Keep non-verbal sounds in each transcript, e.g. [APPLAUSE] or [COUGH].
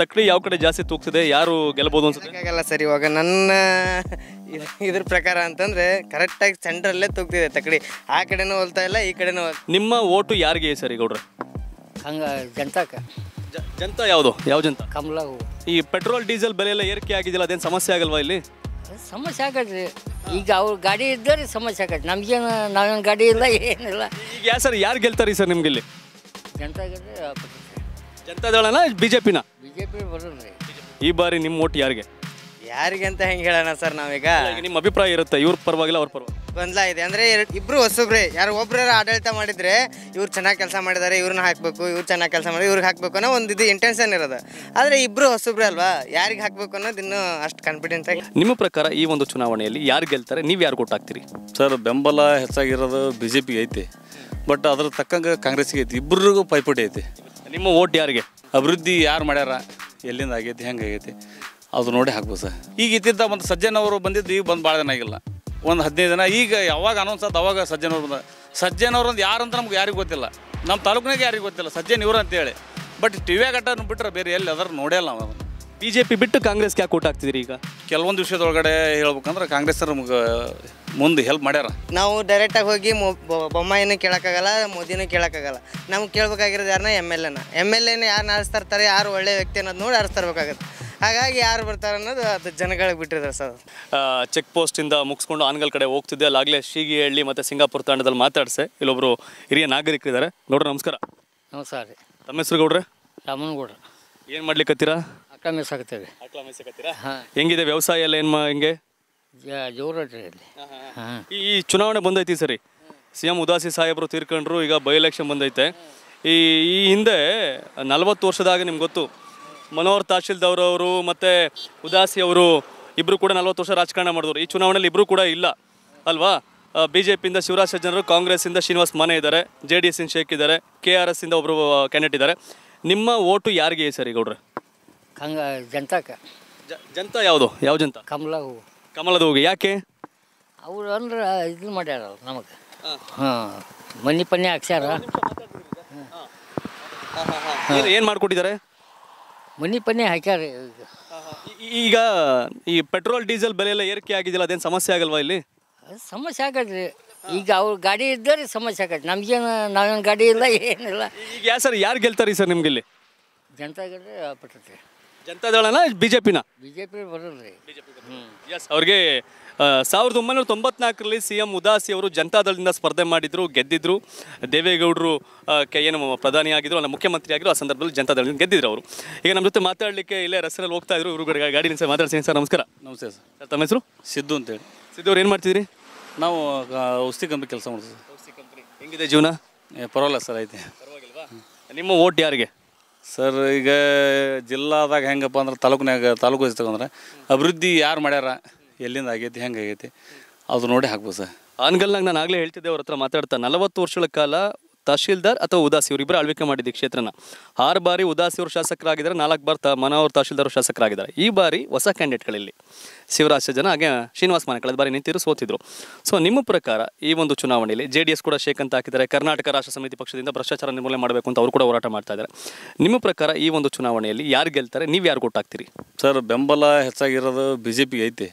ತಕ್ಕಡಿ ಯಾವ ಕಡೆ ಜಾಸ್ತಿ ತೂಗ್ತಿದೆ ಯಾರು ಗೆಲ್ಲಬಹುದು ಅನ್ಸುತ್ತೆ ಸರ್ ಇವಾಗ ನನ್ನ ಇದ್ರ ಪ್ರಕಾರ ಅಂತಂದ್ರೆ ಕರೆಕ್ಟಾಗಿ ಸೆಂಟ್ರಲ್ಲೇ ತೂಗ್ತಿದೆ ತಕ್ಕಡಿ ಆ ಕಡೆನೂ ಹೋಲ್ತಾ ಇಲ್ಲ ಈ ಕಡೆನೂ ನಿಮ್ಮ ಓಟು ಯಾರಿಗೆ ಸರ್ ಈಗ ಗೌಡ್ರೆ ಹಂಗ ಜನತಾಕ ಜನತಾ ಯಾವುದು ಯಾವ ಜನತಾ ಕಮಲ ಈ ಪೆಟ್ರೋಲ್ ಡೀಸೆಲ್ ಬೆಲೆ ಎಲ್ಲ ಏರಿಕೆ ಆಗಿದೆಯಲ್ಲ ಅದೇನು ಸಮಸ್ಯೆ ಆಗಲ್ವಾ ಇಲ್ಲಿ ಸಮಸ್ಯೆ ಆಗದ್ರಿ ಈಗ ಅವ್ರ ಗಾಡಿ ಇದ್ದರೆ ಸಮಸ್ಯೆ ಆಗತ್ತೆ ನಮ್ಗೇನು ನಾವೇನು ಗಾಡಿ ಇಲ್ಲ ಏನಿಲ್ಲ ಈಗ ಸರ್ ಯಾರು ಗೆಲ್ತಾರೆ ಸರ್ ನಿಮ್ಗೆ ಇಲ್ಲಿ ಜನತಾ ಜನತಾದಳನ ಬಿ ಜೆ ಬಿಜೆಪಿ ಬರೋದ್ರಿ ಈ ಬಾರಿ ನಿಮ್ಮ ಓಟ್ ಯಾರಿಗೆ ಯಾರಿಗೆ ಅಂತ ಹೆಂಗೆ ಹೇಳೋಣ ಸರ್ ನಾವೀಗ ನಿಮ್ಮ ಅಭಿಪ್ರಾಯ ಇರುತ್ತೆ ಇವ್ರ ಪರವಾಗಿಲ್ಲ ಅವ್ರ ಪರವಾಗಿ ಬಂದ್ಲ ಇದೆ ಅಂದ್ರೆ ಇಬ್ರು ಹೊಸಬ್ರೆ ಯಾರು ಒಬ್ರ ಆಡಳಿತ ಮಾಡಿದ್ರೆ ಇವ್ರು ಚೆನ್ನಾಗಿ ಕೆಲಸ ಮಾಡಿದಾರೆ ಇವ್ರನ್ನ ಹಾಕಬೇಕು ಇವ್ರು ಚೆನ್ನಾಗಿ ಕೆಲಸ ಮಾಡಿ ಇವ್ರಿಗೆ ಹಾಕಬೇಕು ಅನ್ನೋ ಒಂದು ಇದು ಇಂಟೆನ್ಷನ್ ಇರೋದು ಆದ್ರೆ ಇಬ್ರು ಹೊಸಬ್ರೆ ಅಲ್ವಾ ಯಾರಿಗೆ ಹಾಕ್ಬೇಕು ಅನ್ನೋದು ಇನ್ನೂ ಅಷ್ಟು ಕಾನ್ಫಿಡೆಂಟ್ ಆಗಿ ನಿಮ್ಮ ಪ್ರಕಾರ ಈ ಒಂದು ಚುನಾವಣೆಯಲ್ಲಿ ಯಾರು ಗೆಲ್ತಾರೆ ನೀವು ಯಾರು ಹಾಕ್ತೀರಿ ಸರ್ ಬೆಂಬಲ ಹೆಚ್ಚಾಗಿರೋದು ಬಿ ಜೆ ಪಿಗೆ ಐತಿ ಬಟ್ ಅದ್ರ ತಕ್ಕಂಗೆ ಕಾಂಗ್ರೆಸ್ಗೆ ಐತಿ ಇಬ್ಬರಿಗೂ ಪೈಪೋಟಿ ಐತಿ ನಿಮ್ಮ ಓಟ್ ಯಾರಿಗೆ ಅಭಿವೃದ್ಧಿ ಯಾರು ಮಾಡ್ಯಾರ ಎಲ್ಲಿಂದ ಆಗೈತಿ ಹೆಂಗೆ ಆಗೈತಿ ಅದು ನೋಡಿ ಹಾಕ್ಬೋದು ಸರ್ ಈಗ ಇತ್ತಿದ್ದ ಒಂದು ಸಜ್ಜನವರು ಬಂದಿದ್ದು ಈಗ ಬಂದು ಭಾಳ ದಿನ ಆಗಿಲ್ಲ ಒಂದು ಹದಿನೈದು ದಿನ ಈಗ ಯಾವಾಗ ಅನೌನ್ಸ್ ಆದ ಅವಾಗ ಸಜ್ಜನವ್ರು ಬಂದ ಸಜ್ಜನವ್ರು ಅಂತ ಯಾರು ಅಂತ ನಮ್ಗೆ ಯಾರಿಗೂ ಗೊತ್ತಿಲ್ಲ ನಮ್ಮ ತಾಲೂಕಿನಾಗೆ ಯಾರಿಗೂ ಗೊತ್ತಿಲ್ಲ ಸಜ್ಜನ್ ಇವರು ಅಂತೇಳಿ ಬಟ್ ಟಿ ವಿ ಅಟ್ಟ ಬಿಟ್ರೆ ಬೇರೆ ಎಲ್ಲಿ ಅದರ ನೋಡೇ ನಾವು ಬಿಜೆಪಿ ಬಿಟ್ಟು ಕಾಂಗ್ರೆಸ್ಗೆ ಯಾಕೆ ಊಟ ಆಗ್ತಿದ್ರಿ ಈಗ ಕೆಲವೊಂದು ವಿಷಯದೊಳಗಡೆ ಹೇಳ್ಬೇಕಂದ್ರೆ ಕಾಂಗ್ರೆಸ್ ನಮ್ಗೆ ಮುಂದೆ ಹೆಲ್ಪ್ ಮಾಡ್ಯಾರ ನಾವು ಡೈರೆಕ್ಟಾಗಿ ಹೋಗಿ ಬೊಮ್ಮಾಯಿನ ಕೇಳಕ್ಕಾಗಲ್ಲ ಕೇಳೋಕ್ಕಾಗಲ್ಲ ಮೋದಿನೂ ಕೇಳೋಕ್ಕಾಗಲ್ಲ ನಮ್ಗೆ ಕೇಳ್ಬೇಕಾಗಿರೋದು ಯಾರನ್ನ ಎಮ್ ಎಲ್ ಎನ ಎಮ್ ಎಲ್ ಎನ ಯಾರನ್ನ ಇರ್ತಾರೆ ಯಾರು ಒಳ್ಳೆ ವ್ಯಕ್ತಿ ಅನ್ನೋದು ನೋಡಿ ಆರಿಸ್ತಿರ್ಬೇಕಾಗತ್ತೆ ಹಾಗಾಗಿ ಯಾರು ಬರ್ತಾರೆ ಅನ್ನೋದು ಅದು ಜನಗಳಿಗೆ ಬಿಟ್ಟಿದ್ದಾರೆ ಸರ್ ಚೆಕ್ ಪೋಸ್ಟಿಂದ ಮುಗಿಸ್ಕೊಂಡು ಆನ್ಗಲ್ ಕಡೆ ಹೋಗ್ತಿದ್ದೆ ಅಲ್ಲಾಗಲೇ ಹಳ್ಳಿ ಮತ್ತು ಸಿಂಗಾಪುರ ತಾಂಡದಲ್ಲಿ ಮಾತಾಡಿಸೆ ಇಲ್ಲೊಬ್ಬರು ಹಿರಿಯ ಇದ್ದಾರೆ ನೋಡ್ರಿ ನಮಸ್ಕಾರ ನಮಸ್ಕಾರ ರೀ ತಮ್ಮ ಹೆಸರು ಗೌಡ್ರೆ ರಾಮನಗೌಡ್ರ ಏನು ಮಾಡ್ಲಿಕ್ಕತ್ತೀರಾ ಹೆಂಗಿದೆ ವ್ಯವಸಾಯ ಎಲ್ಲ ಏನು ಹೆಂಗೆ ಈ ಚುನಾವಣೆ ಬಂದೈತಿ ಸರಿ ಸಿ ಎಂ ಉದಾಸಿ ಸಾಹೇಬರು ತೀರ್ಕೊಂಡ್ರು ಈಗ ಬೈ ಎಲೆಕ್ಷನ್ ಬಂದೈತೆ ಈ ಈ ಹಿಂದೆ ನಲವತ್ತು ವರ್ಷದಾಗ ನಿಮ್ಗೆ ಗೊತ್ತು ಮನೋಹರ್ ಅವರು ಮತ್ತು ಉದಾಸಿ ಅವರು ಇಬ್ಬರು ಕೂಡ ನಲವತ್ತು ವರ್ಷ ರಾಜಕಾರಣ ಮಾಡಿದ್ರು ಈ ಚುನಾವಣೆಯಲ್ಲಿ ಇಬ್ಬರು ಕೂಡ ಇಲ್ಲ ಅಲ್ವಾ ಬಿ ಜೆ ಪಿಯಿಂದ ಶಿವರಾಜ್ ಕಾಂಗ್ರೆಸ್ ಕಾಂಗ್ರೆಸ್ಸಿಂದ ಶ್ರೀನಿವಾಸ್ ಮನೆ ಇದ್ದಾರೆ ಜೆ ಡಿ ಇಂದ ಶೇಖ್ ಇದ್ದಾರೆ ಕೆ ಆರ್ ಇಂದ ಒಬ್ಬರು ಕ್ಯಾಂಡಿಡೇಟ್ ಇದ್ದಾರೆ ನಿಮ್ಮ ಓಟು ಯಾರಿಗೆ ಸರಿ ಗೌಡ್ರೆ ಕಂಗ ಜಂತಕ ಜಂತ ಯಾವುದು ಯಾವ ಜಂತ ಕಮಲ ಹೂವು ಕಮಲದ ಹೂವು ಯಾಕೆ ಅವ್ರು ಅಂದ್ರೆ ಇದು ಮಾಡ್ಯಾರ ನಮಗೆ ಹಾಂ ಮನಿ ಪನ್ನಿ ಹಾಕ್ಸ್ಯಾರ ಏನು ಮಾಡಿಕೊಟ್ಟಿದ್ದಾರೆ ಮನಿ ಪನ್ನಿ ಹಾಕ್ಯಾರ ಈಗ ಈ ಪೆಟ್ರೋಲ್ ಡೀಸೆಲ್ ಬೆಲೆ ಎಲ್ಲ ಏರಿಕೆ ಆಗಿದೆಯಲ್ಲ ಅದೇನು ಸಮಸ್ಯೆ ಆಗಲ್ವಾ ಇಲ್ಲಿ ಸಮಸ್ಯೆ ಆಗದ್ರಿ ಈಗ ಅವ್ರ ಗಾಡಿ ಇದ್ದರೆ ಸಮಸ್ಯೆ ಆಗತ್ತೆ ನಮ್ಗೇನು ನಾವೇನು ಗಾಡಿ ಇಲ್ಲ ಏನಿಲ್ಲ ಈಗ ಯಾ ಸರ್ ಯಾರು ಗೆಲ್ತಾರೀ ಸರ್ ನಿಮ್ಗೆ ಇಲ್ಲಿ ಜನತಾ ಗೆಲ್ರಿ ಜನತಾದಳನ ಬಿಜೆಪಿನ ಬಿಜೆಪಿ ಪಿನ ಬರಲ್ರಿ ಎಸ್ ಅವ್ರಿಗೆ ಸಾವಿರದ ಒಂಬೈನೂರ ತೊಂಬತ್ನಾಲ್ಕರಲ್ಲಿ ಸಿ ಎಂ ಉದಾಸಿ ಅವರು ಜನತಾದಳದಿಂದ ಸ್ಪರ್ಧೆ ಮಾಡಿದ್ರು ಗೆದ್ದಿದ್ರು ದೇವೇಗೌಡರು ಕೆ ಏನು ಪ್ರಧಾನಿ ಆಗಿದ್ರು ಅಲ್ಲ ಮುಖ್ಯಮಂತ್ರಿ ಆಗಿದ್ರು ಆ ಸಂದರ್ಭದಲ್ಲಿ ಜನತಾದಳದಿಂದ ಗೆದ್ದಿದ್ರು ಅವರು ಈಗ ನಮ್ಮ ಜೊತೆ ಮಾತಾಡಲಿಕ್ಕೆ ಇಲ್ಲೇ ರಸ್ತೆಯಲ್ಲಿ ಹೋಗ್ತಾ ಇದ್ರು ಇವರು ಗಾಡಿ ನಿಮಿಷ ಮಾತಾಡ್ತೀನಿ ಸರ್ ನಮಸ್ಕಾರ ನಮಸ್ತೆ ಸರ್ ತಮ್ಮ ಹೆಸರು ಸಿದ್ದು ಅಂತೇಳಿ ಸಿದ್ದು ಅವ್ರು ಏನು ಮಾಡ್ತಿದ್ರಿ ನಾವು ಔಷಧಿ ಕಂಪನಿ ಕೆಲಸ ಮಾಡ್ತೀವಿ ಹೆಂಗಿದೆ ಜೀವನ ಪರವಾಗಿಲ್ಲ ಸರ್ ಐತೆ ಪರವಾಗಿಲ್ವಾ ನಿಮ್ಮ ಓಟ್ ಯಾರಿಗೆ ಸರ್ ಈಗ ಜಿಲ್ಲಾದಾಗ ಹೆಂಗಪ್ಪ ಅಂದ್ರೆ ತಾಲೂಕಿನಾಗ ತಾಲೂಕು ವೈಸ್ ತಗೊಂಡ್ರೆ ಅಭಿವೃದ್ಧಿ ಯಾರು ಮಾಡ್ಯಾರ ಎಲ್ಲಿಂದ ಆಗೈತಿ ಹೆಂಗೆ ಆಗೈತಿ ಅದು ನೋಡಿ ಹಾಕ್ಬೋದು ಸರ್ ಆನ್ಗಲ್ನಾಗ ನಾನು ಆಗಲೇ ಹೇಳ್ತಿದ್ದೆ ಅವ್ರ ಹತ್ರ ಮಾತಾಡ್ತಾ ನಲವತ್ತು ವರ್ಷಗಳ ಕಾಲ ತಹಶೀಲ್ದಾರ್ ಅಥವಾ ಉದಾಸಿ ಇಬ್ಬರು ಆಳ್ವಿಕೆ ಮಾಡಿದ್ದೆ ಕ್ಷೇತ್ರನ ಆರು ಬಾರಿ ಉದಾಸಿ ಅವರು ಶಾಸಕರಾಗಿದ್ದಾರೆ ನಾಲ್ಕು ಬಾರಿ ತ ಮನೋಹರ್ ತಹಶೀಲ್ದಾರ್ ಶಾಸಕರಾಗಿದ್ದಾರೆ ಈ ಬಾರಿ ಹೊಸ ಕ್ಯಾಂಡಿಡೇಟ್ಗಳಲ್ಲಿ ಶಿವರಾಜ ಜನ ಹಾಗೆ ಶ್ರೀನಿವಾಸ್ ಮನೆ ಕಳೆದ ಬಾರಿ ನಿಂತಿರು ಸೋತಿದ್ರು ಸೊ ನಿಮ್ಮ ಪ್ರಕಾರ ಈ ಒಂದು ಚುನಾವಣೆಯಲ್ಲಿ ಜೆ ಡಿ ಎಸ್ ಕೂಡ ಶೇಖ್ ಅಂತ ಹಾಕಿದ್ದಾರೆ ಕರ್ನಾಟಕ ರಾಷ್ಟ್ರ ಸಮಿತಿ ಪಕ್ಷದಿಂದ ಭ್ರಷ್ಟಾಚಾರ ನಿರ್ಮೂಲನೆ ಮಾಡಬೇಕು ಅಂತ ಅವರು ಕೂಡ ಹೋರಾಟ ಮಾಡ್ತಾ ಇದ್ದಾರೆ ನಿಮ್ಮ ಪ್ರಕಾರ ಈ ಒಂದು ಚುನಾವಣೆಯಲ್ಲಿ ಯಾರು ಗೆಲ್ತಾರೆ ನೀವು ಯಾರು ಹಾಕ್ತೀರಿ ಸರ್ ಬೆಂಬಲ ಹೆಚ್ಚಾಗಿರೋದು ಬಿ ಜೆ ಪಿಗೆ ಐತಿ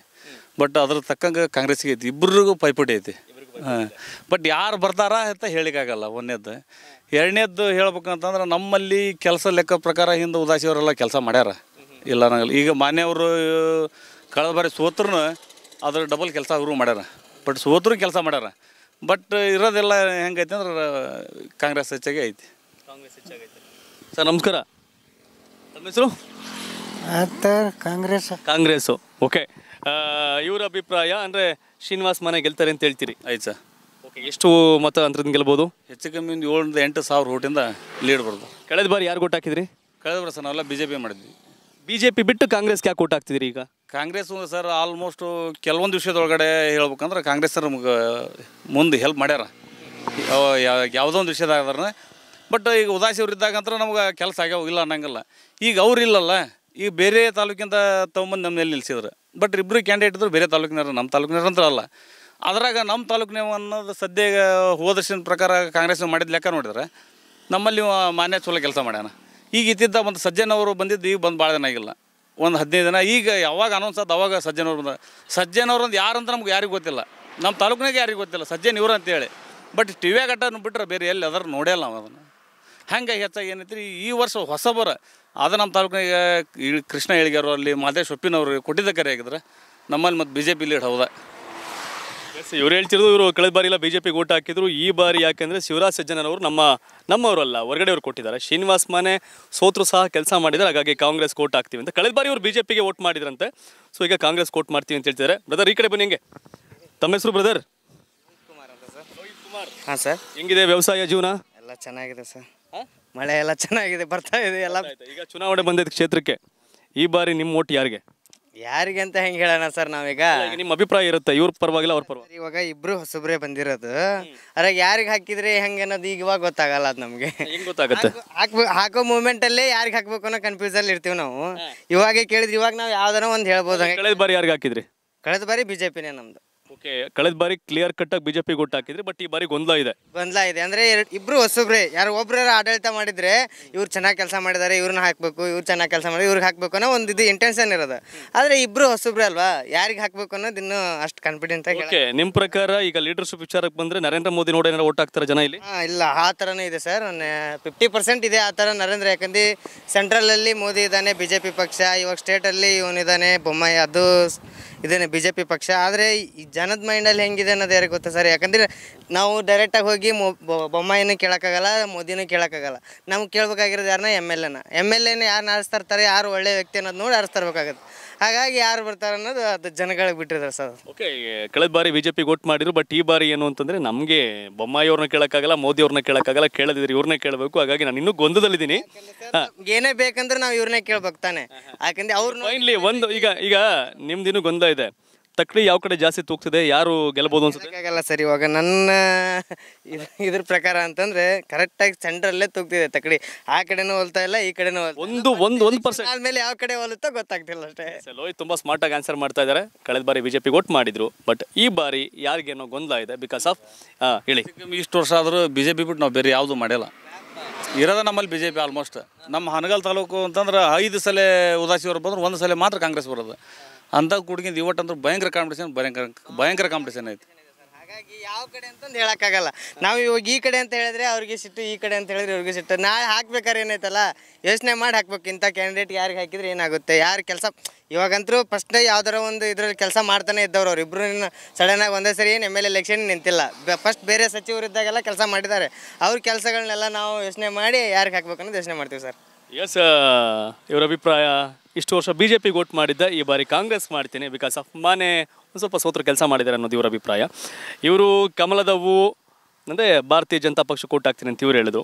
ಬಟ್ ಅದ್ರ ತಕ್ಕಂಗೆ ಕಾಂಗ್ರೆಸ್ಗೆ ಐತಿ ಇಬ್ಬರಿಗೂ ಪೈಪೋಟಿ ಐತಿ ಬಟ್ ಯಾರು ಬರ್ತಾರ ಅಂತ ಹೇಳಿಕಾಗಲ್ಲ ಒಂದನೇದ್ದು ಎರಡನೇದ್ದು ಹೇಳ್ಬೇಕಂತಂದ್ರೆ ನಮ್ಮಲ್ಲಿ ಕೆಲಸ ಲೆಕ್ಕ ಪ್ರಕಾರ ಹಿಂದೆ ಉದಾಸಿಯವರೆಲ್ಲ ಕೆಲಸ ಮಾಡ್ಯಾರ ಇಲ್ಲ ಈಗ ಮಾನ್ಯವರು ಕಳೆದ ಬಾರಿ ಸೋತ್ರೂ ಅದ್ರ ಡಬಲ್ ಕೆಲಸ ಅವರು ಮಾಡ್ಯಾರ ಬಟ್ ಸೋತ್ರೂ ಕೆಲಸ ಮಾಡ್ಯಾರ ಬಟ್ ಇರೋದೆಲ್ಲ ಹೆಂಗೈತೆ ಅಂದ್ರೆ ಕಾಂಗ್ರೆಸ್ ಹೆಚ್ಚಾಗಿ ಐತಿ ಕಾಂಗ್ರೆಸ್ ಹೆಚ್ಚಾಗೈತಿ ಸರ್ ನಮಸ್ಕಾರ ತಮ್ಮ ಕಾಂಗ್ರೆಸ್ ಕಾಂಗ್ರೆಸ್ಸು ಓಕೆ ಇವ್ರ ಅಭಿಪ್ರಾಯ ಅಂದರೆ ಶ್ರೀನಿವಾಸ್ ಮನೆ ಗೆಲ್ತಾರೆ ಅಂತ ಹೇಳ್ತೀರಿ ಆಯ್ತು ಸರ್ ಓಕೆ ಎಷ್ಟು ಮತ ಅಂತರದಿಂದ ಗೆಲ್ಬೋದು ಹೆಚ್ಚು ಕಮ್ಮಿ ಒಂದು ಏಳರಿಂದ ಎಂಟು ಸಾವಿರ ಓಟಿಂದ ಲೀಡ್ ಕಳೆದ ಬಾರಿ ಯಾರು ಓಟ್ ಹಾಕಿದ್ರಿ ಕಳೆದ ಬಾರಿ ಸರ್ ನಾವೆಲ್ಲ ಬಿ ಜೆ ಪಿ ಮಾಡಿದ್ವಿ ಬಿ ಜೆ ಪಿ ಬಿಟ್ಟು ಕಾಂಗ್ರೆಸ್ಗೆ ಯಾಕೆ ಓಟ್ ಹಾಕ್ತಿದ್ರಿ ಈಗ ಕಾಂಗ್ರೆಸ್ ಸರ್ ಆಲ್ಮೋಸ್ಟ್ ಕೆಲವೊಂದು ವಿಷಯದೊಳಗಡೆ ಹೇಳ್ಬೇಕಂದ್ರೆ ಕಾಂಗ್ರೆಸ್ ಸರ್ ನಮ್ಗೆ ಮುಂದೆ ಹೆಲ್ಪ್ ಮಾಡ್ಯಾರ ಯಾವುದೋ ಒಂದು ವಿಷಯದಾಗ್ರೆ ಬಟ್ ಈಗ ಉದಾಸಿ ಅವ್ರಿದ್ದಾಗಂತರ ನಮ್ಗೆ ಕೆಲಸ ಆಗ್ಯಾವ ಇಲ್ಲ ಅನ್ನಂಗಿಲ್ಲ ಈಗ ಅವ್ರು ಇಲ್ಲಲ್ಲ ಈಗ ಬೇರೆ ತಾಲೂಕಿಂದ ತಗೊಂಬಂದು ನಮ್ಮನೆಯಲ್ಲಿ ನಿಲ್ಸಿದ್ರು ಬಟ್ ಇಬ್ಬರು ಕ್ಯಾಂಡಿಡೇಟ್ ಇದ್ರು ಬೇರೆ ತಾಲೂಕಿನವ್ರು ನಮ್ಮ ತಾಲೂಕಿನವ್ರು ಅಂತ ಅಲ್ಲ ಅದ್ರಾಗ ನಮ್ಮ ತಾಲೂಕಿನ ಅನ್ನೋದು ಸದ್ಯ ಹೋದರ್ಶನ ಪ್ರಕಾರ ಕಾಂಗ್ರೆಸ್ ಮಾಡಿದ ಲೆಕ್ಕ ನೋಡಿದ್ರೆ ನಮ್ಮಲ್ಲಿ ಮಾನ್ಯ ಚಲೋ ಕೆಲಸ ಮಾಡ್ಯಾನ ಈಗ ಇತ್ತಿದ್ದ ಒಂದು ಸಜ್ಜನವರು ಬಂದಿದ್ದು ಈಗ ಬಂದು ಭಾಳ ದಿನ ಆಗಿಲ್ಲ ಒಂದು ಹದಿನೈದು ದಿನ ಈಗ ಯಾವಾಗ ಅನೌನ್ಸ್ ಆದ ಅವಾಗ ಸಜ್ಜನವ್ರು ಬಂದ ಸಜ್ಜನವ್ರು ಒಂದು ಯಾರು ಅಂತ ನಮ್ಗೆ ಯಾರಿಗೂ ಗೊತ್ತಿಲ್ಲ ನಮ್ಮ ತಾಲೂಕಿನಾಗೆ ಯಾರಿಗೂ ಗೊತ್ತಿಲ್ಲ ಸಜ್ಜನ ಇವರು ಅಂತೇಳಿ ಬಟ್ ಟಿ ವಿಯಾಗಟ್ಟನ್ನು ಬಿಟ್ಟರೆ ಬೇರೆ ಎಲ್ಲಿ ಅದರ ನೋಡೇ ನಾವು ಅದನ್ನು ಹಂಗೆ ಹೆಚ್ಚಾಗಿ ಏನೈತ್ರಿ ಈ ವರ್ಷ ಹೊಸಬರ ಅದು ನಮ್ಮ ತಾಲೂಕಿನಾಗ ಇಳಿ ಕೃಷ್ಣ ಹೇಳಿಗಾರು ಅಲ್ಲಿ ಮಾದೇಶ್ ಒಪ್ಪಿನವರು ಕೊಟ್ಟಿದ್ದ ಕರೆ ಆಗಿದ್ರೆ ನಮ್ಮಲ್ಲಿ ಮತ್ತು ಬಿ ಜೆ ಪಿ ಲೀಡ್ ಹೌದಾ ಇವ್ರು ಹೇಳ್ತಿರೋದು ಇವರು ಕಳೆದ ಬಾರಿ ಇಲ್ಲ ಬಿ ಜೆ ಪಿಗೆ ಓಟ್ ಹಾಕಿದ್ರು ಈ ಬಾರಿ ಯಾಕೆಂದರೆ ಶಿವರಾಜ್ ಸಜ್ಜನವರು ನಮ್ಮ ನಮ್ಮವರಲ್ಲ ಹೊರಗಡೆ ಕೊಟ್ಟಿದ್ದಾರೆ ಶ್ರೀನಿವಾಸ್ ಮನೆ ಸೋತರು ಸಹ ಕೆಲಸ ಮಾಡಿದ್ದಾರೆ ಹಾಗಾಗಿ ಕಾಂಗ್ರೆಸ್ ಓಟ್ ಹಾಕ್ತೀವಿ ಅಂತ ಕಳೆದ ಬಾರಿ ಇವರು ಬಿ ಜೆ ಪಿಗೆ ಓಟ್ ಮಾಡಿದ್ರಂತೆ ಸೊ ಈಗ ಕಾಂಗ್ರೆಸ್ ಕೋಟ್ ಮಾಡ್ತೀವಿ ಅಂತ ಹೇಳ್ತಿದ್ದಾರೆ ಬ್ರದರ್ ಈ ಕಡೆ ಬನ್ನಿ ಹೆಂಗೆ ತಮ್ಮ ಹೆಸರು ಬ್ರದರ್ ಕುಮಾರ್ ಹಾಂ ಸರ್ ಹೆಂಗಿದೆ ವ್ಯವಸಾಯ ಜೀವನ ಎಲ್ಲ ಚೆನ್ನಾಗಿದೆ ಸರ್ ಮಳೆ ಎಲ್ಲ ಚೆನ್ನಾಗಿದೆ ಬರ್ತಾ ಇದೆ ಎಲ್ಲ ಈಗ ಚುನಾವಣೆ ಬಂದಿದ್ ಕ್ಷೇತ್ರಕ್ಕೆ ಈ ಬಾರಿ ನಿಮ್ಮ ಓಟ್ ಯಾರಿಗೆ ಯಾರಿಗೆ ಅಂತ ಹೆಂಗ್ ಹೇಳೋಣ ಸರ್ ನಾವೀಗ ನಿಮ್ಮ ಅಭಿಪ್ರಾಯ ಇರುತ್ತೆ ಇವ್ರ ಪರವಾಗಿಲ್ಲ ಅವ್ರ ಪರವಾಗಿ ಇವಾಗ ಇಬ್ರು ಹೊಸಬ್ರೇ ಬಂದಿರೋದು ಅದ್ರಾಗ ಯಾರಿಗೆ ಹಾಕಿದ್ರೆ ಹೆಂಗ ಅನ್ನೋದು ಈಗ ಇವಾಗ ಗೊತ್ತಾಗಲ್ಲ ಅದು ನಮಗೆ [LAUGHS] ಗೊತ್ತಾಗುತ್ತೆ ಹಾಕೋ ಮೂಮೆಂಟ್ ಅಲ್ಲೇ ಯಾರಿಗೆ ಹಾಕ್ಬೇಕು ಅನ್ನೋ ಕನ್ಫ್ಯೂಸ್ ಅಲ್ಲಿ ಇರ್ತೀವಿ ನಾವು ಇವಾಗ ಕೇಳಿದ್ರೆ ಇವಾಗ ನಾವು ಯಾವ್ದಾರ ಒಂದ್ ಹೇಳ್ಬೋದು ಕಳೆದ ಬಾರಿ ಯಾರಿಗೆ ಹಾಕಿದ್ರಿ ಕಳೆದ ಬಾರಿ ಬಿಜೆಪಿನೇ ನಮ್ದು ಓಕೆ ಕಳೆದ ಬಾರಿ ಕ್ಲಿಯರ್ ಕಟ್ ಆಗಿ ಬಿಜೆಪಿ ಹಾಕಿದ್ರಿ ಬಟ್ ಈ ಬಾರಿ ಗೊಂದಲ ಇದೆ ಗೊಂದಲ ಇದೆ ಅಂದ್ರೆ ಇಬ್ರು ಹೊಸಬ್ರೆ ಯಾರು ಒಬ್ರ ಆಡಳಿತ ಮಾಡಿದ್ರೆ ಇವ್ರು ಚೆನ್ನಾಗಿ ಕೆಲಸ ಮಾಡಿದಾರೆ ಇವ್ರನ್ನ ಹಾಕ್ಬೇಕು ಇವ್ರು ಚೆನ್ನಾಗಿ ಕೆಲಸ ಮಾಡಿ ಇವ್ರಿಗೆ ಹಾಕ್ಬೇಕು ಅನ್ನೋ ಒಂದು ಇದು ಇಂಟೆನ್ಷನ್ ಇರೋದು ಆದ್ರೆ ಇಬ್ರು ಹೊಸಬ್ರೆ ಅಲ್ವಾ ಯಾರಿಗೆ ಹಾಕ್ಬೇಕು ಅನ್ನೋದು ಇನ್ನೂ ಅಷ್ಟು ಕಾನ್ಫಿಡೆಂಟ್ ಆಗಿ ನಿಮ್ ಪ್ರಕಾರ ಈಗ ಲೀಡರ್ಶಿಪ್ ವಿಚಾರಕ್ಕೆ ಬಂದ್ರೆ ನರೇಂದ್ರ ಮೋದಿ ನೋಡಿ ಏನಾರು ಓಟ್ ಹಾಕ್ತಾರೆ ಜನ ಇಲ್ಲಿ ಇಲ್ಲ ಆ ತರನೇ ಇದೆ ಸರ್ ಫಿಫ್ಟಿ ಪರ್ಸೆಂಟ್ ಇದೆ ಆ ತರ ನರೇಂದ್ರ ಯಾಕಂದ್ರೆ ಅಲ್ಲಿ ಮೋದಿ ಇದ್ದಾನೆ ಬಿಜೆಪಿ ಜೆ ಪಿ ಪಕ್ಷ ಇವಾಗ ಅಲ್ಲಿ ಇವನಿದ್ದಾನೆ ಬೊಮ್ಮಾಯಿ ಅದು ಇದೇನೆ ಬಿ ಜೆ ಪಿ ಪಕ್ಷ ಆದರೆ ಈ ಜನದ ಮೈಂಡಲ್ಲಿ ಹೆಂಗಿದೆ ಅನ್ನೋದು ಯಾರಿಗೆ ಗೊತ್ತಾ ಸರ್ ಯಾಕಂದರೆ ನಾವು ಡೈರೆಕ್ಟಾಗಿ ಹೋಗಿ ಮೊ ಬೊಮ್ಮಾಯಿನೂ ಕೇಳೋಕ್ಕಾಗಲ್ಲ ಮೋದಿನೂ ಕೇಳೋಕ್ಕಾಗಲ್ಲ ನಮ್ಗೆ ಕೇಳಬೇಕಾಗಿರೋದು ಯಾರನ್ನ ಎಮ್ ಎಲ್ ಎನ ಎಮ್ ಎಲ್ ಎನ ಯಾರನ್ನ ಇರ್ತಾರೆ ಯಾರು ಒಳ್ಳೆ ವ್ಯಕ್ತಿ ಅನ್ನೋದು ನೋಡಿ ಆರಿಸ್ತಾ ಹಾಗಾಗಿ ಯಾರು ಬರ್ತಾರೆ ಅನ್ನೋದು ಅದು ಜನಗಳಿಗೆ ಬಿಟ್ಟಿದ್ದಾರೆ ಸರ್ ಓಕೆ ಕಳೆದ ಬಾರಿ ಬಿ ಜೆ ಮಾಡಿದ್ರು ಬಟ್ ಈ ಬಾರಿ ಏನು ಅಂತಂದರೆ ನಮಗೆ ಬೊಮ್ಮಾಯಿ ಅವ್ರನ್ನ ಕೇಳೋಕ್ಕಾಗಲ್ಲ ಮೋದಿ ಅವ್ರನ್ನ ಕೇಳೋಕ್ಕಾಗಲ್ಲ ಕೇಳದಿದ್ರೆ ಇವ್ರನ್ನೇ ಕೇಳಬೇಕು ಹಾಗಾಗಿ ನಾನು ಇನ್ನೂ ಗೊಂದದಲ್ಲಿದ್ದೀನಿ ಏನೇ ಬೇಕಂದ್ರೆ ನಾವು ಇವ್ರನ್ನೇ ಕೇಳ್ಬೇಕು ತಾನೆ ಯಾಕಂದ್ರೆ ಅವ್ರು ಒಂದು ಈಗ ಈಗ ನಿಮ್ದಿನ್ನೂ ಗೊಂದಲ ಇದೆ ತಕ್ಕಡಿ ಯಾವ ಕಡೆ ಜಾಸ್ತಿ ತೂಗ್ತಿದೆ ಯಾರು ಗೆಲ್ಲಬಹುದು ಅನ್ಸುತ್ತೆ ಸರಿ ಇವಾಗ ನನ್ನ ಇದ್ರ ಪ್ರಕಾರ ಅಂತಂದ್ರೆ ಕರೆಕ್ಟಾಗಿ ಸೆಂಟ್ರಲ್ಲೇ ತೂಗ್ತಿದೆ ತಕಡಿ ಆ ಕಡೆನೂ ಹೋಲ್ತಾ ಇಲ್ಲ ಈ ಕಡೆನೂ ಒಂದು ಒಂದು ಒಂದು ಪರ್ಸೆಂಟ್ ಆದ್ಮೇಲೆ ಯಾವ ಕಡೆ ಹೋಲುತ್ತೋ ಗೊತ್ತಾಗ್ತಿಲ್ಲ ಅಷ್ಟೇ ಲೋಹಿತ್ ತುಂಬಾ ಸ್ಮಾರ್ಟ್ ಆಗಿ ಆನ್ಸರ್ ಮಾಡ್ತಾ ಇದ್ದಾರೆ ಕಳೆದ ಬಾರಿ ಬಿಜೆಪಿ ಓಟ್ ಮಾಡಿದ್ರು ಬಟ್ ಈ ಬಾರಿ ಯಾರಿಗೇನೋ ಗೊಂದಲ ಇದೆ ಬಿಕಾಸ್ ಆಫ್ ಹೇಳಿ ಇಷ್ಟು ವರ್ಷ ಆದರೂ ಬಿಜೆಪಿ ಬಿಟ್ಟು ನಾವು ಬೇರೆ ಯಾವುದು ಮಾಡಿಲ್ಲ ಇರೋದ ನಮ್ಮಲ್ಲಿ ಬಿಜೆಪಿ ಆಲ್ಮೋಸ್ಟ್ ನಮ್ಮ ಹನಗಲ್ ತಾಲೂಕು ಅಂತಂದ್ರೆ ಐದು ಸಲ ಉದಾಸಿಯವರು ಬಂದ್ರೆ ಒಂದು ಸಲ ಮಾತ್ರ ಕಾಂಗ್ರೆಸ್ ಬರೋದು ಅಂದಾಗ ಇವಟ್ ಅಂದ್ರೆ ಭಯಂಕರ ಕಾಂಪಿಟೇಷನ್ ಭಯಂಕರ ಭಯಂಕರ ಕಾಂಪಿಟೇಷನ್ ಐತಿ ಹಾಗಾಗಿ ಯಾವ ಕಡೆ ಅಂತಂದು ಹೇಳೋಕ್ಕಾಗಲ್ಲ ನಾವು ಇವಾಗ ಈ ಕಡೆ ಅಂತ ಹೇಳಿದ್ರೆ ಅವ್ರಿಗೆ ಸಿಟ್ಟು ಈ ಕಡೆ ಅಂತ ಹೇಳಿದ್ರೆ ಇವ್ರಿಗೆ ಸಿಟ್ಟು ನಾಳೆ ಹಾಕ್ಬೇಕಾದ್ರೆ ಏನೈತಲ್ಲ ಯೋಚನೆ ಮಾಡಿ ಹಾಕ್ಬೇಕು ಇಂಥ ಕ್ಯಾಂಡಿಡೇಟ್ ಯಾರಿಗೆ ಹಾಕಿದ್ರೆ ಏನಾಗುತ್ತೆ ಯಾರು ಕೆಲಸ ಇವಾಗಂತರೂ ಫಸ್ಟೇ ಯಾವ್ದಾರ ಒಂದು ಇದರಲ್ಲಿ ಕೆಲಸ ಮಾಡ್ತಾನೆ ಇದ್ದವ್ರು ಅವ್ರು ಇಬ್ಬರು ಆಗಿ ಒಂದೇ ಸರಿ ಏನು ಎಮ್ ಎಲ್ ಎಲೆಕ್ಷನ್ ನಿಂತಿಲ್ಲ ಫಸ್ಟ್ ಬೇರೆ ಸಚಿವರು ಇದ್ದಾಗೆಲ್ಲ ಕೆಲಸ ಮಾಡಿದ್ದಾರೆ ಅವ್ರ ಕೆಲಸಗಳನ್ನೆಲ್ಲ ನಾವು ಯೋಚನೆ ಮಾಡಿ ಯಾರಿಗೆ ಹಾಕ್ಬೇಕನ್ನೋದು ಯೋಚನೆ ಮಾಡ್ತೀವಿ ಸರ್ ಎಸ್ uh, ಇವ್ರ ಅಭಿಪ್ರಾಯ ಇಷ್ಟು ವರ್ಷ ಬಿ ಜೆ ಪಿಗೆ ಓಟ್ ಮಾಡಿದ್ದೆ ಈ ಬಾರಿ ಕಾಂಗ್ರೆಸ್ ಮಾಡ್ತೀನಿ ಬಿಕಾಸ್ ಆಫ್ ಮಾನೆ ಒಂದು ಸ್ವಲ್ಪ ಸೋತ್ರ ಕೆಲಸ ಮಾಡಿದ್ದಾರೆ ಅನ್ನೋದು ಇವರ ಅಭಿಪ್ರಾಯ ಇವರು ಕಮಲದವು ಅಂದರೆ ಭಾರತೀಯ ಜನತಾ ಪಕ್ಷ ಕೋಟ್ ಹಾಕ್ತೀನಿ ಅಂತ ಇವ್ರು ಹೇಳಿದ್ರು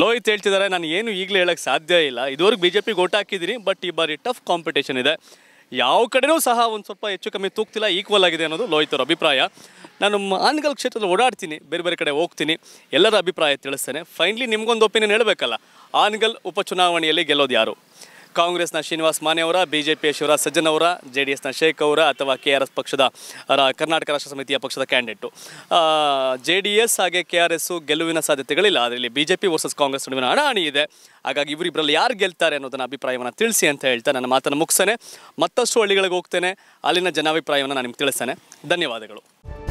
ಲೋಹಿತ್ ಹೇಳ್ತಿದ್ದಾರೆ ನಾನು ಏನು ಈಗಲೇ ಹೇಳೋಕ್ಕೆ ಸಾಧ್ಯ ಇಲ್ಲ ಇದುವರೆಗೂ ಬಿ ಜೆ ಪಿ ಓಟ್ ಹಾಕಿದ್ದೀನಿ ಬಟ್ ಈ ಬಾರಿ ಟಫ್ ಕಾಂಪಿಟೇಷನ್ ಇದೆ ಯಾವ ಕಡೆಯೂ ಸಹ ಒಂದು ಸ್ವಲ್ಪ ಹೆಚ್ಚು ಕಮ್ಮಿ ತೂಗ್ತಿಲ್ಲ ಈಕ್ವಲ್ ಆಗಿದೆ ಅನ್ನೋದು ಲೋಹಿತ್ ಅಭಿಪ್ರಾಯ ನಾನು ಆನ್ಗಲ್ ಕ್ಷೇತ್ರದಲ್ಲಿ ಓಡಾಡ್ತೀನಿ ಬೇರೆ ಬೇರೆ ಕಡೆ ಹೋಗ್ತೀನಿ ಎಲ್ಲರ ಅಭಿಪ್ರಾಯ ತಿಳಿಸ್ತೇನೆ ಫೈನ್ಲಿ ನಿಮ್ಗೊಂದು ಒಪಿನಿಯನ್ ಹೇಳಬೇಕಲ್ಲ ಆನ್ಗಲ್ ಉಪಚುನಾವಣೆಯಲ್ಲಿ ಗೆಲ್ಲೋದು ಯಾರು ಕಾಂಗ್ರೆಸ್ನ ಶ್ರೀನಿವಾಸ್ ಮಾನೆ ಅವರ ಬಿಜೆಪಿಯ ಶಿವರಾಜ್ ಸಜ್ಜನ್ ಅವರ ಜೆ ಡಿ ಎಸ್ನ ಶೇಖ್ ಅವರ ಅಥವಾ ಕೆ ಆರ್ ಎಸ್ ಪಕ್ಷದ ಕರ್ನಾಟಕ ರಾಷ್ಟ್ರ ಸಮಿತಿಯ ಪಕ್ಷದ ಕ್ಯಾಂಡಿಡೇಟು ಜೆ ಡಿ ಎಸ್ ಹಾಗೆ ಕೆ ಆರ್ ಎಸ್ಸು ಗೆಲುವಿನ ಸಾಧ್ಯತೆಗಳಿಲ್ಲ ಅದರಲ್ಲಿ ಬಿಜೆಪಿ ವರ್ಸಸ್ ಕಾಂಗ್ರೆಸ್ ನಡುವಿನ ಹಣಾಹಣಿ ಇದೆ ಹಾಗಾಗಿ ಇವರಿಬ್ಬರಲ್ಲಿ ಯಾರು ಗೆಲ್ತಾರೆ ಅನ್ನೋದನ್ನ ಅಭಿಪ್ರಾಯವನ್ನು ತಿಳಿಸಿ ಅಂತ ಹೇಳ್ತಾ ನನ್ನ ಮಾತನ್ನು ಮುಗಿಸ್ತೇನೆ ಮತ್ತಷ್ಟು ಹಳ್ಳಿಗಳಿಗೆ ಹೋಗ್ತೇನೆ ಅಲ್ಲಿನ ಜನಾಭಿಪ್ರಾಯವನ್ನು ನಾನು ನಿಮ್ಗೆ ತಿಳಿಸ್ತೇನೆ ಧನ್ಯವಾದಗಳು